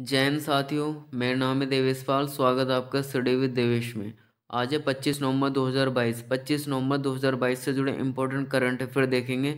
जैन साथियों मेरा नाम है देवेश पाल स्वागत है आपका स्टडी विद देवेश में आज है 25 नवंबर 2022 25 नवंबर 2022 से जुड़े इम्पोर्टेंट करंट अफेयर देखेंगे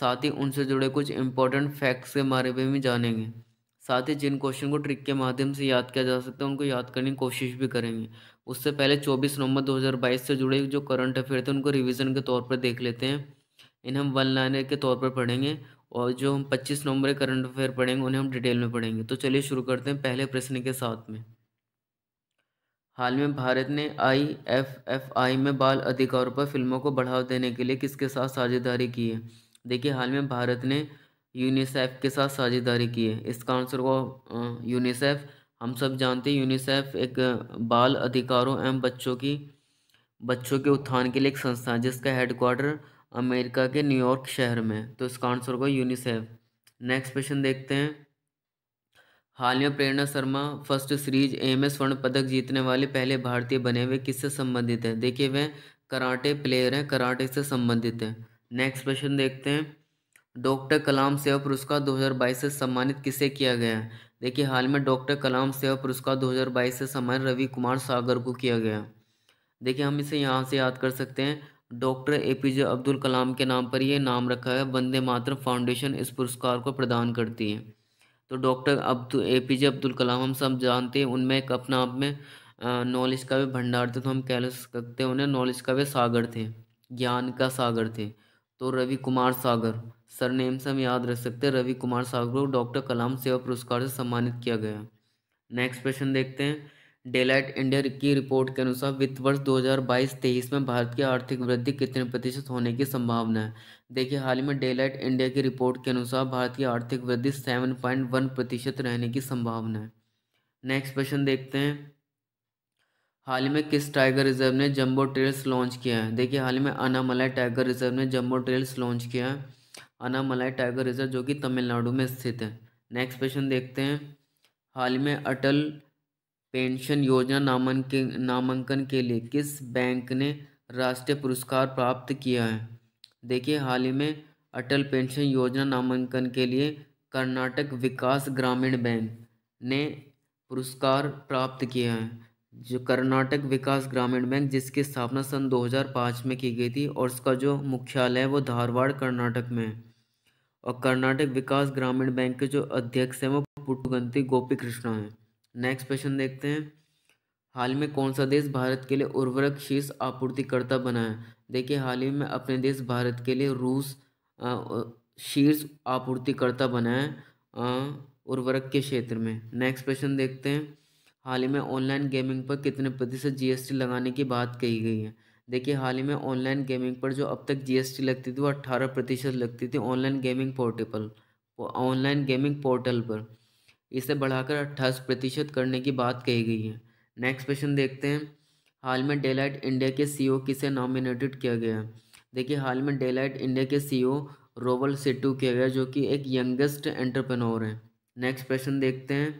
साथ ही उनसे जुड़े कुछ इम्पोर्टेंट फैक्ट्स के बारे में भी जानेंगे साथ ही जिन क्वेश्चन को ट्रिक के माध्यम से याद किया जा सकता है उनको याद करने की कोशिश भी करेंगे उससे पहले 24 नवंबर 2022 से जुड़े जो करंट अफेयर थे उनको रिविज़न के तौर पर देख लेते हैं इन्हें हम वन लाइनर के तौर पर पढ़ेंगे और जो हम 25 नवंबर करंट अफेयर पढ़ेंगे उन्हें हम डिटेल में पढ़ेंगे तो चलिए शुरू करते हैं पहले प्रश्न के साथ में हाल में भारत ने आई एफ एफ आई में बाल अधिकारों पर फिल्मों को बढ़ावा देने के लिए किसके साथ साझेदारी की है देखिए हाल में भारत ने यूनिसेफ के साथ साझेदारी की है इसका आंसर को यूनिसेफ हम सब जानते हैं यूनिसेफ एक बाल अधिकारों एवं बच्चों की बच्चों के उत्थान के लिए एक संस्था है जिसका हेडक्वार्टर अमेरिका के न्यूयॉर्क शहर में तो इसका आंसर होगा यूनिसेफ नेक्स्ट क्वेश्चन देखते हैं हाल में प्रेरणा शर्मा फर्स्ट सीरीज एम एस स्वर्ण पदक जीतने वाले पहले भारतीय बने हुए किससे संबंधित हैं देखिए वे कराटे प्लेयर हैं कराटे से संबंधित हैं नेक्स्ट क्वेश्चन देखते हैं डॉक्टर कलाम सेवा पुरस्कार 2022 से सम्मानित किसे किया गया है देखिए हाल में डॉक्टर कलाम सेवा पुरस्कार 2022 से सम्मानित रवि कुमार सागर को किया गया देखिए हम इसे यहाँ से याद कर सकते हैं doctor A P J Abdul Kalam के नाम पर यह नाम रखा है वंदे मातरम फाउंडेशन इस पुरस्कार को प्रदान करती है तो doctor Abdul A P J Abdul Kalam हम सब जानते हैं उनमें एक अपना आप में नॉलेज का भी भंडार थे तो हम कह सकते हैं उन्हें नॉलेज का भी सागर थे ज्ञान का सागर थे तो रवि कुमार सागर सरनेम से हम याद रख सकते हैं रवि कुमार सागर को डॉक्टर कलाम सेवा पुरस्कार से सम्मानित किया गया नेक्स्ट क्वेश्चन देखते हैं डेलाइट इंडिया की रिपोर्ट के अनुसार वित्त वर्ष 2022-23 में भारत की आर्थिक वृद्धि कितने प्रतिशत होने की संभावना है देखिए हाल ही में डेलाइट इंडिया की रिपोर्ट के अनुसार भारत की आर्थिक वृद्धि 7.1 प्रतिशत रहने की संभावना है नेक्स्ट क्वेश्चन देखते हैं हाल ही में किस टाइगर रिजर्व ने जम्बो ट्रेल्स लॉन्च किया है देखिए हाल ही में अनामलाई टाइगर रिजर्व ने जम्बो ट्रेल्स लॉन्च किया है अनामलाई टाइगर रिजर्व जो कि तमिलनाडु में स्थित है नेक्स्ट क्वेश्चन देखते हैं हाल ही में अटल पेंशन योजना नामांकन नामांकन के लिए किस बैंक ने राष्ट्रीय पुरस्कार प्राप्त किया है देखिए हाल ही में अटल पेंशन योजना नामांकन के लिए कर्नाटक विकास ग्रामीण बैंक ने पुरस्कार प्राप्त किया है जो कर्नाटक विकास ग्रामीण बैंक जिसकी स्थापना सन 2005 में की गई थी और उसका जो मुख्यालय है वो धारवाड़ कर्नाटक में है और कर्नाटक विकास ग्रामीण बैंक के जो अध्यक्ष हैं वो पुटुगंती गोपी कृष्णा हैं नेक्स्ट क्वेश्चन देखते हैं हाल में कौन सा देश भारत के लिए उर्वरक शीर्ष आपूर्तिकर्ता बना है देखिए हाल ही में अपने देश भारत के लिए रूस शीर्ष आपूर्तिकर्ता बना है उर्वरक के क्षेत्र में नेक्स्ट क्वेश्चन देखते हैं हाल ही में ऑनलाइन गेमिंग पर कितने प्रतिशत जीएसटी लगाने की बात कही गई है देखिए हाल ही में ऑनलाइन गेमिंग पर जो अब तक जीएसटी लगती थी वो अट्ठारह प्रतिशत लगती थी online gaming portable online gaming portal पर इसे बढ़ाकर अट्ठाईस प्रतिशत करने की बात कही गई है नेक्स्ट क्वेश्चन देखते हैं हाल में डेलाइट इंडिया के सीईओ e किसे नॉमिनेटेड किया गया देखिए हाल में डेलाइट इंडिया के सीईओ e रोवल सिटू किया गया जो कि एक यंगेस्ट एंटरप्रेन्योर हैं नेक्स्ट क्वेश्चन देखते हैं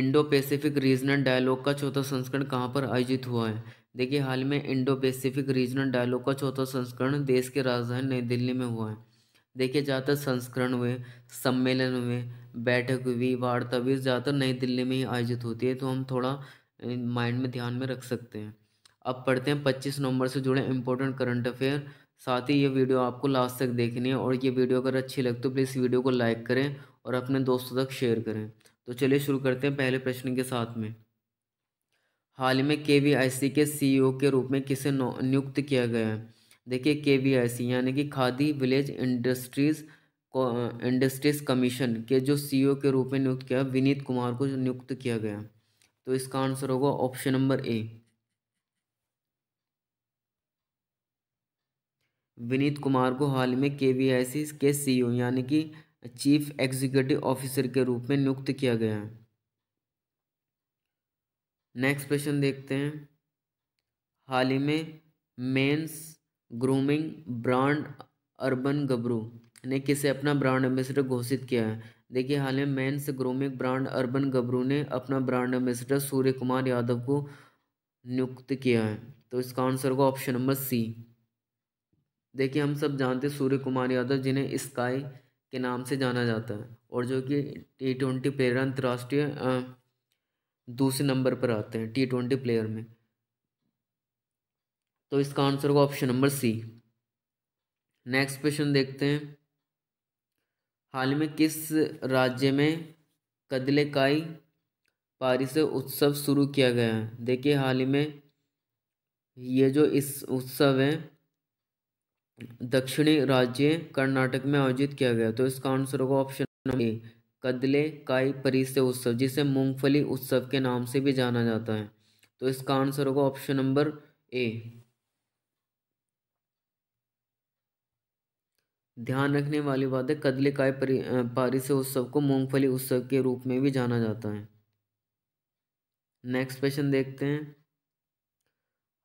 इंडो पैसिफिक रीजनल डायलॉग का चौथा संस्करण कहाँ पर आयोजित हुआ है देखिए हाल में इंडो पैसिफिक रीजनल डायलॉग का चौथा संस्करण देश के राजधानी नई दिल्ली में हुआ है देखिए ज़्यादातर संस्करण हुए सम्मेलन हुए बैठक हुई वार्ता भी ज़्यादातर नई दिल्ली में ही आयोजित होती है तो हम थोड़ा माइंड में ध्यान में रख सकते हैं अब पढ़ते हैं पच्चीस नवंबर से जुड़े इंपॉर्टेंट करंट अफेयर साथ ही ये वीडियो आपको लास्ट तक देखनी है और ये वीडियो अगर अच्छी लगती तो प्लीज़ वीडियो को लाइक करें और अपने दोस्तों तक शेयर करें तो चलिए शुरू करते हैं पहले प्रश्न के साथ में हाल ही में के वी आई सी के सीईओ के रूप में किसे नियुक्त किया गया है देखिए के वी आई सी यानी कि खादी विलेज इंडस्ट्रीज़ को इंडस्ट्रीज कमीशन के जो सीईओ के रूप में नियुक्त किया विनीत कुमार को नियुक्त किया गया तो इसका आंसर होगा option number A Vineet Kumar को हाल में के वी आई सी के सीईओ यानी कि चीफ एग्जीक्यूटिव ऑफिसर के रूप में नियुक्त किया गया है नेक्स्ट क्वेश्चन देखते हैं हाल ही में men's grooming brand urban Gabru ने किसे अपना ब्रांड एम्बेसडर घोषित किया है देखिए हाल ही में men's grooming brand urban Gabru ने अपना ब्रांड एम्बेसडर सूर्य कुमार यादव को नियुक्त किया है तो इसका आंसर होगा ऑप्शन नंबर सी देखिए हम सब जानते सूर्य कुमार यादव जिन्हें स्काई के नाम से जाना जाता है और जो कि टी ट्वेंटी प्लेयर अंतर्राष्ट्रीय दूसरे नंबर पर आते हैं टी ट्वेंटी प्लेयर में तो इसका आंसर होगा option number C next question देखते हैं हाल में किस राज्य में कदलेकाई से उत्सव शुरू किया गया है देखिए हाल ही में ये जो इस उत्सव है दक्षिणी राज्य कर्नाटक में आयोजित किया गया तो इसका आंसर होगा ऑप्शन नंबर ए कदले काई से उत्सव जिसे मूंगफली उत्सव के नाम से भी जाना जाता है तो इसका आंसर होगा ऑप्शन नंबर ए ध्यान रखने वाली बात है कदले काय से उत्सव को मूंगफली उत्सव के रूप में भी जाना जाता है नेक्स्ट क्वेश्चन देखते हैं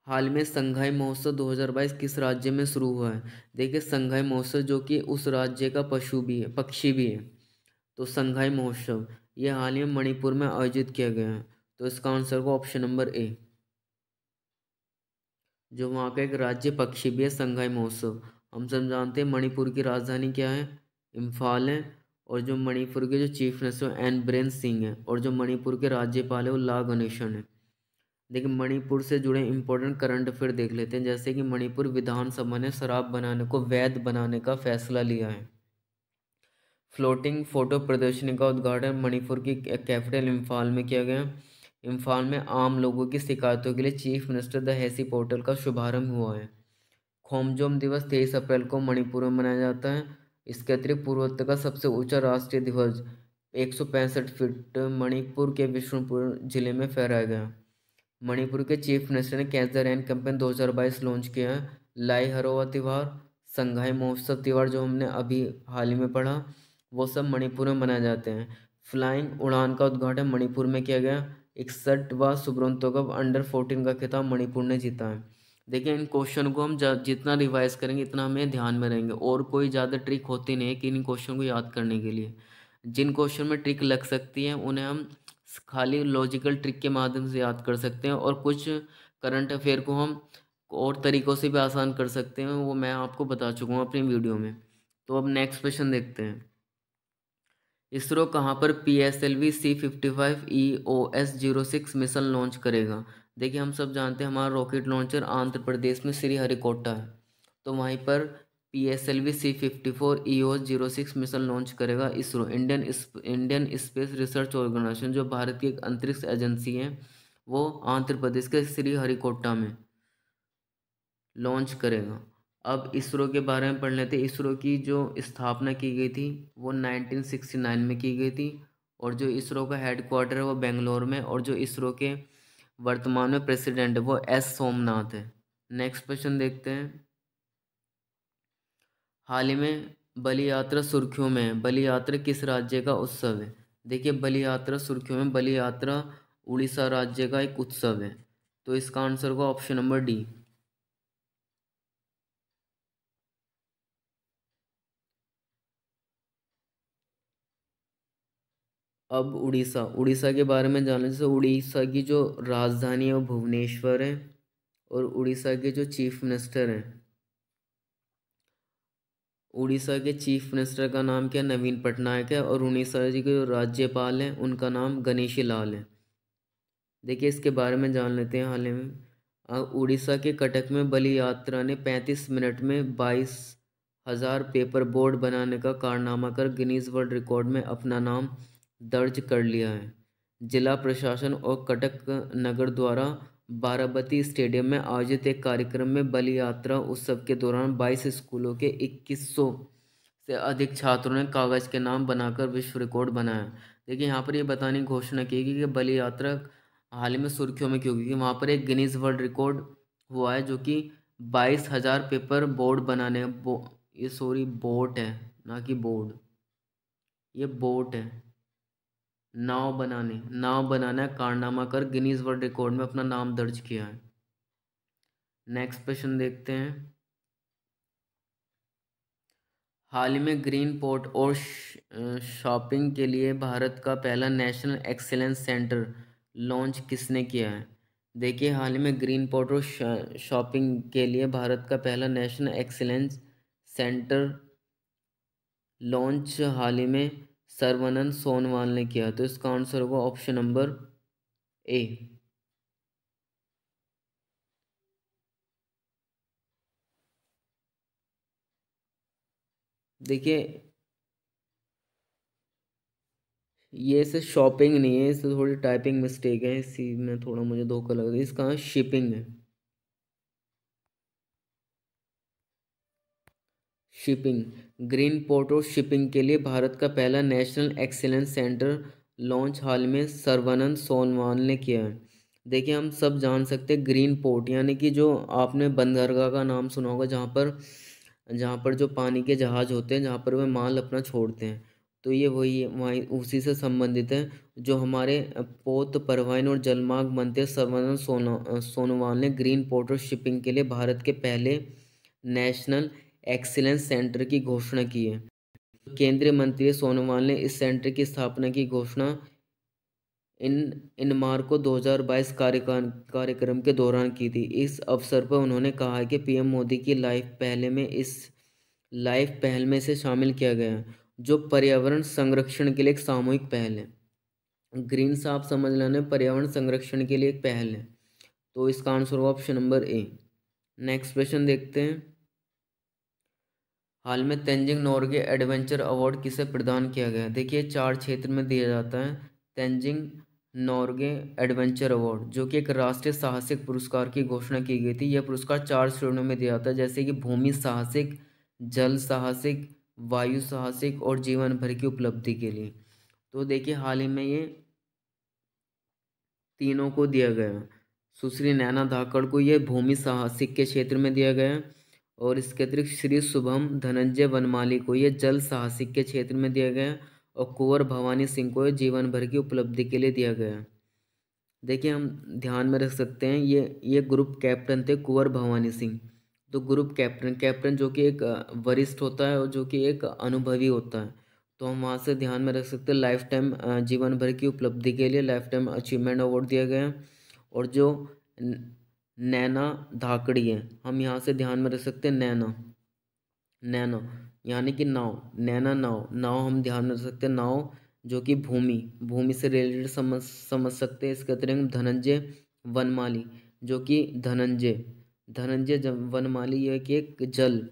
हाल में संघाई महोत्सव 2022 किस राज्य में शुरू हुआ है देखिए संघाई महोत्सव जो कि उस राज्य का पशु भी है पक्षी भी है तो संघाई महोत्सव ये हाल ही में मणिपुर में आयोजित किया गया है तो इसका आंसर को ऑप्शन नंबर ए जो वहाँ का एक राज्य पक्षी भी है संघाई महोत्सव हम सब जानते हैं मणिपुर की राजधानी क्या है इम्फाल है और जो मणिपुर के जो chief minister N Biren Singh हैं और जो मणिपुर के राज्यपाल है वो ला गणेशन है देखिए मणिपुर से जुड़े इंपॉर्टेंट करंट अफेयर देख लेते हैं जैसे कि मणिपुर विधानसभा ने शराब बनाने को वैध बनाने का फैसला लिया है फ्लोटिंग फोटो प्रदर्शनी का उद्घाटन मणिपुर की कैपिटल इम्फाल में किया गया इम्फाल में आम लोगों की शिकायतों के लिए chief minister da Haisi portal का शुभारंभ हुआ है खोमजोम दिवस तेईस अप्रैल को मणिपुर में मनाया जाता है इसके अतिरिक्त पूर्वोत्तर का सबसे ऊंचा राष्ट्रीय ध्वज एक फीट मणिपुर के विष्णुपुर जिले में फहराया गया मणिपुर के चीफ मिनिस्टर ने कैंसर एंड कंपनी 2022 लॉन्च किया है लाई हरोवा त्यौहार संघाई महोत्सव त्यौहार जो हमने अभी हाल ही में पढ़ा वो सब मणिपुर में मनाए जाते हैं फ्लाइंग उड़ान का उद्घाटन मणिपुर में किया गया इकसठ सुब्रोंतो कप अंडर फोर्टीन का खिताब मणिपुर ने जीता है देखिए इन क्वेश्चन को हम जितना रिवाइज करेंगे इतना हमें ध्यान में रहेंगे और कोई ज़्यादा ट्रिक होती नहीं है कि इन क्वेश्चन को याद करने के लिए जिन क्वेश्चन में ट्रिक लग सकती है उन्हें हम खाली लॉजिकल ट्रिक के माध्यम से याद कर सकते हैं और कुछ करंट अफेयर को हम और तरीक़ों से भी आसान कर सकते हैं वो मैं आपको बता चुका हूँ अपनी वीडियो में तो अब नेक्स्ट क्वेश्चन देखते हैं इसरो कहाँ पर P S L V C fifty five E O S zero six mission launch करेगा देखिए हम सब जानते हैं हमारा रॉकेट लॉन्चर आंध्र प्रदेश में श्री हरिकोटा है तो वहीं पर P S L V C fifty four E O zero six mission launch करेगा ISRO Indian Indian space research organisation जो भारत की एक अंतरिक्ष एजेंसी है वो आंध्र प्रदेश के श्री हरिकोटा में लॉन्च करेगा अब इसरो के बारे में पढ़ लेते इसरो की जो स्थापना की गई थी वो 1969 में की गई थी और जो इसरो का हेडक्वार्टर है वो बेंगलोर में और जो इसरो के वर्तमान में प्रेसिडेंट है वो एस सोमनाथ है नेक्स्ट क्वेश्चन देखते हैं हाल ही में बलि यात्रा सुर्खियों में है बलि यात्रा किस राज्य का उत्सव है देखिए बलि यात्रा सुर्खियों में बलि यात्रा उड़ीसा राज्य का एक उत्सव है तो इसका आंसर होगा ऑप्शन नंबर डी अब उड़ीसा उड़ीसा के बारे में जानने जैसे उड़ीसा की जो राजधानी है वो भुवनेश्वर है और उड़ीसा के जो चीफ मिनिस्टर हैं उड़ीसा के चीफ मिनिस्टर का नाम क्या नवीन पटनायक है और उड़ीसा जी के जो राज्यपाल हैं उनका नाम गणेशी लाल है देखिए इसके बारे में जान लेते हैं हाल ही में उड़ीसा के कटक में बलि यात्रा ने पैंतीस मिनट में बाईस हज़ार पेपर बोर्ड बनाने का कारनामा कर गिनीज वर्ल्ड रिकॉर्ड में अपना नाम दर्ज कर लिया है जिला प्रशासन और कटक नगर द्वारा बाराबती स्टेडियम में आयोजित एक कार्यक्रम में बलि यात्रा उत्सव के दौरान 22 स्कूलों के 2100 से अधिक छात्रों ने कागज़ के नाम बनाकर विश्व रिकॉर्ड बनाया देखिए यहाँ पर ये बताने की घोषणा की गई कि बलि यात्रा हाल ही में सुर्खियों में क्यों क्योंकि वहाँ पर एक गिनीज वर्ल्ड रिकॉर्ड हुआ है जो कि बाईस हज़ार पेपर बोर्ड बनाने बो, ये सॉरी बोट है ना कि बोर्ड ये बोट है नाव बनाने नाव बनाना कारनामा कर गिनीज वर्ल्ड रिकॉर्ड में अपना नाम दर्ज किया है नेक्स्ट क्वेश्चन देखते हैं हाल ही में ग्रीन पोर्ट और शॉपिंग के लिए भारत का पहला नेशनल एक्सेलेंस सेंटर लॉन्च किसने किया है देखिए हाल ही में ग्रीन पोर्ट और शॉपिंग के लिए भारत का पहला नेशनल एक्सेलेंस सेंटर लॉन्च हाल ही में सर्वानंद सोनवाल ने किया तो इसका आंसर होगा ऑप्शन नंबर ए देखिए ये से शॉपिंग नहीं है इससे थोड़ी टाइपिंग मिस्टेक है इसी में थोड़ा मुझे धोखा लग रहा है इसका शिपिंग है शिपिंग ग्रीन पोर्ट और शिपिंग के लिए भारत का पहला नेशनल एक्सेलेंस सेंटर लॉन्च हाल में सर्वानंद सोनवाल ने किया है देखिए हम सब जान सकते हैं ग्रीन पोर्ट यानी कि जो आपने बंदरगाह का नाम सुना होगा जहाँ पर जहाँ पर जो पानी के जहाज़ होते हैं जहाँ पर वे माल अपना छोड़ते हैं तो ये वही वहीं उसी से संबंधित है जो हमारे पोत परवाइन और जलमार्ग मंत्री सर्वानंद सोनो सोनोवाल ने ग्रीन पोर्ट और शिपिंग के लिए भारत के पहले नेशनल एक्सीलेंस सेंटर की घोषणा की है केंद्रीय मंत्री सोनोवाल ने इस सेंटर की स्थापना की घोषणा इन इन मार्को 2022 कार्यक्रम कार्यक्रम के दौरान की थी इस अवसर पर उन्होंने कहा कि पीएम मोदी की लाइफ पहले में इस लाइफ पहल में से शामिल किया गया जो पर्यावरण संरक्षण के लिए एक सामूहिक पहल है ग्रीन साफ समझ लाने पर्यावरण संरक्षण के लिए एक पहल है तो इसका आंसर होगा option number A next question देखते हैं हाल में तेंजिंग नोरगे एडवेंचर अवार्ड किसे प्रदान किया गया देखिए चार क्षेत्र में दिया जाता है तेंजिंग नॉर्गे एडवेंचर अवार्ड जो कि एक राष्ट्रीय साहसिक पुरस्कार की घोषणा की गई थी यह पुरस्कार चार श्रेणियों में दिया जाता है जैसे कि भूमि साहसिक जल साहसिक वायु साहसिक और जीवन भर की उपलब्धि के लिए तो देखिए हाल ही में ये तीनों को दिया गया सुश्री नैना धाकड़ को यह भूमि साहसिक के क्षेत्र में दिया गया है और इसके अतिरिक्त श्री शुभम धनंजय वनमाली को ये जल साहसिक के क्षेत्र में दिया गया और कुंवर भवानी सिंह को जीवन भर की उपलब्धि के लिए दिया गया देखिए हम ध्यान में रख सकते हैं ये ये ग्रुप कैप्टन थे कुंवर भवानी सिंह तो ग्रुप कैप्टन कैप्टन जो कि एक वरिष्ठ होता है और जो कि एक अनुभवी होता है तो हम वहाँ से ध्यान में रख सकते हैं लाइफ टाइम जीवन भर की उपलब्धि के लिए लाइफ टाइम अचीवमेंट अवार्ड दिया गया और जो नैना धाकड़ी है हम यहाँ से ध्यान में रख सकते हैं नैना नैना यानी कि नाव नैना नाव नाव हम ध्यान में रख सकते हैं नाव जो कि भूमि भूमि से रिलेटेड समझ समझ सकते हैं इसके अतिरिक्त धनंजय वनमाली जो कि धनंजय धनंजय वनमाली यह कि एक जल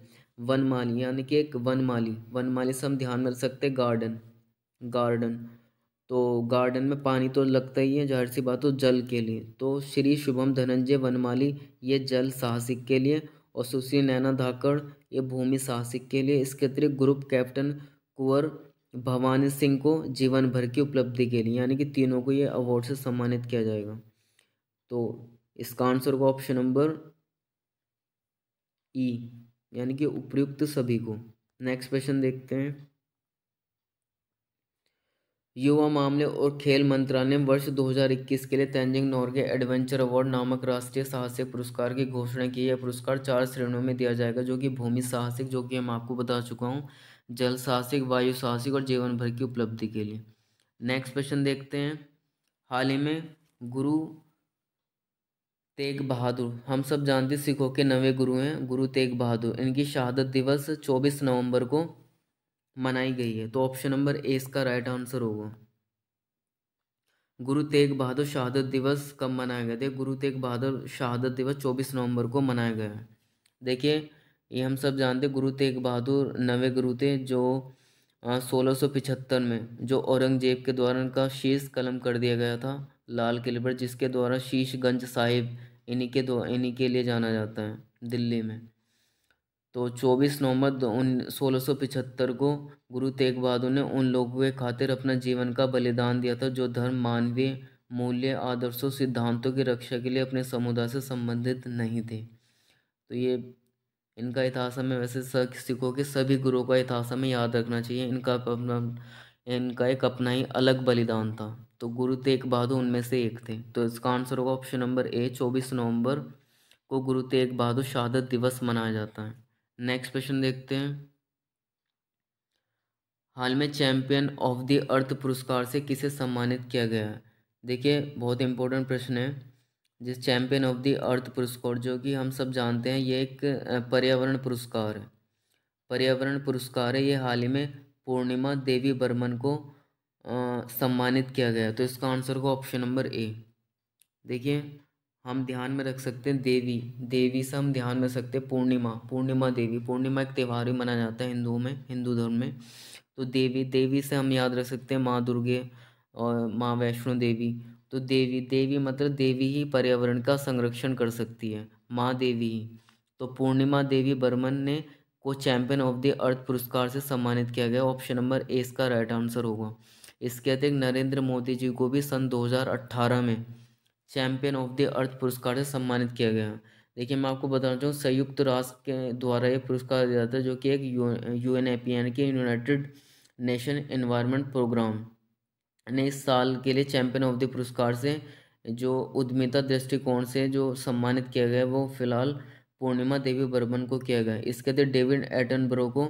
वनमाली यानी कि एक वनमाली वनमाली से हम ध्यान में रख सकते हैं गार्डन गार्डन तो गार्डन में पानी तो लगता ही है जाहिर सी बात हो जल के लिए तो श्री शुभम धनंजय वनमाली ये जल साहसिक के लिए और सुश्री नैना धाकड़ ये भूमि साहसिक के लिए इसके अतिरिक्त ग्रुप कैप्टन कुंवर भवानी सिंह को जीवन भर की उपलब्धि के लिए यानी कि तीनों को ये अवार्ड से सम्मानित किया जाएगा तो इसका आंसर होगा ऑप्शन नंबर ई यानी कि उपयुक्त सभी को नेक्स्ट क्वेश्चन देखते हैं युवा मामले और खेल मंत्रालय वर्ष 2021 के लिए तेंजिंग नोरगे एडवेंचर अवार्ड नामक राष्ट्रीय साहसिक पुरस्कार की घोषणा की है पुरस्कार चार श्रेणियों में दिया जाएगा जो कि भूमि साहसिक जो कि हम आपको बता चुका हूँ जल साहसिक वायु साहसिक और जीवन भर की उपलब्धि के लिए नेक्स्ट क्वेश्चन देखते हैं हाल ही में गुरु तेग बहादुर हम सब जानते सिखों के नवे गुरु हैं गुरु तेग बहादुर इनकी शहादत दिवस चौबीस नवम्बर को मनाई गई है तो ऑप्शन नंबर ए इसका राइट आंसर होगा गुरु तेग बहादुर शहादत दिवस कब मनाया गया देखिए गुरु तेग बहादुर शहादत दिवस चौबीस नवंबर को मनाया गया है देखिए ये हम सब जानते गुरु तेग बहादुर नवे गुरु थे जो सोलह में जो औरंगजेब के द्वारा उनका शीश कलम कर दिया गया था लाल किले पर जिसके द्वारा शीशगंज साहिब इन्हीं के इन्हीं के लिए जाना जाता है दिल्ली में तो 24 नवंबर उन सोलह को गुरु तेग बहादुर ने उन लोगों के खातिर अपना जीवन का बलिदान दिया था जो धर्म मानवीय मूल्य आदर्शों सिद्धांतों की रक्षा के लिए अपने समुदाय से संबंधित नहीं थे तो ये इनका इतिहास हमें वैसे सिखों के सभी गुरुओं का इतिहास हमें याद रखना चाहिए इनका अपना इनका एक अपना ही अलग बलिदान था तो गुरु तेग बहादुर उनमें से एक थे तो इसका आंसर होगा ऑप्शन नंबर ए चौबीस नवंबर को गुरु तेग बहादुर शहादत दिवस मनाया जाता है नेक्स्ट क्वेश्चन देखते हैं हाल में चैंपियन ऑफ द अर्थ पुरस्कार से किसे सम्मानित किया गया है देखिए बहुत इंपॉर्टेंट प्रश्न है जिस चैंपियन ऑफ द अर्थ पुरस्कार जो कि हम सब जानते हैं ये एक पर्यावरण पुरस्कार है पर्यावरण पुरस्कार है ये हाल ही में पूर्णिमा देवी बर्मन को आ, सम्मानित किया गया तो इसका आंसर को ऑप्शन नंबर ए देखिए हम ध्यान में रख सकते हैं देवी देवी से हम ध्यान में रख सकते हैं पूर्णिमा पूर्णिमा देवी पूर्णिमा एक त्यौहार ही मनाया जाता है हिंदुओं में हिंदू धर्म में तो देवी देवी से हम याद रख सकते हैं माँ दुर्गे और माँ वैष्णो देवी तो देवी देवी मतलब देवी ही पर्यावरण का संरक्षण कर सकती है माँ देवी ही तो पूर्णिमा देवी बर्मन ने को चैंपियन ऑफ द अर्थ पुरस्कार से सम्मानित किया गया ऑप्शन नंबर ए इसका राइट आंसर होगा इसके अतिरिक्त नरेंद्र मोदी जी को भी सन 2018 में चैम्पियन ऑफ द अर्थ पुरस्कार से सम्मानित किया गया देखिए मैं आपको बताना चाहूँ संयुक्त राष्ट्र के द्वारा ये पुरस्कार दिया जाता है जो कि एक यू एन एन के यूनाइटेड नेशन एनवायरनमेंट प्रोग्राम ने इस साल के लिए चैम्पियन ऑफ द पुरस्कार से जो उद्यमिता दृष्टिकोण से जो सम्मानित किया गया वो फिलहाल पूर्णिमा देवी बर्मन को किया गया इसके अतिरिक्त डेविड एटनब्रो को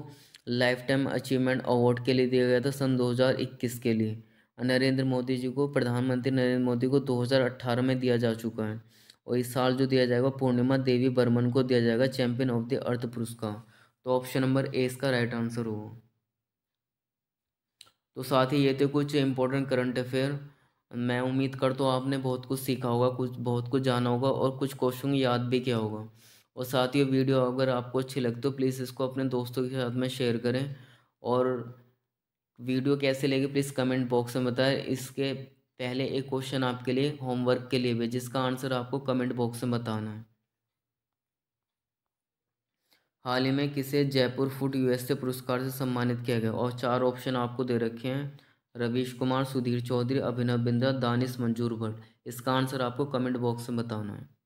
लाइफ टाइम अचीवमेंट अवार्ड के लिए दिया गया था सन 2021 के लिए नरेंद्र मोदी जी को प्रधानमंत्री नरेंद्र मोदी को 2018 में दिया जा चुका है और इस साल जो दिया जाएगा पूर्णिमा देवी बर्मन को दिया जाएगा चैंपियन ऑफ द अर्थ पुरस्कार तो ऑप्शन नंबर ए इसका राइट आंसर होगा तो साथ ही ये थे कुछ इंपॉर्टेंट करंट अफेयर मैं उम्मीद करता हूँ आपने बहुत कुछ सीखा होगा कुछ बहुत कुछ जाना होगा और कुछ क्वेश्चन याद भी किया होगा और साथ ही वीडियो अगर आपको अच्छी लगती तो प्लीज़ इसको अपने दोस्तों के साथ में शेयर करें और वीडियो कैसे लगी प्लीज़ कमेंट बॉक्स में बताएं इसके पहले एक क्वेश्चन आपके लिए होमवर्क के लिए भी जिसका आंसर आपको कमेंट बॉक्स में बताना है हाल ही में किसे जयपुर फूड यूएसए पुरस्कार से सम्मानित किया गया और चार ऑप्शन आपको दे रखे हैं रवीश कुमार सुधीर चौधरी अभिनव बिंद्रा दानिश मंजूर भट्ट इसका आंसर आपको कमेंट बॉक्स में बताना है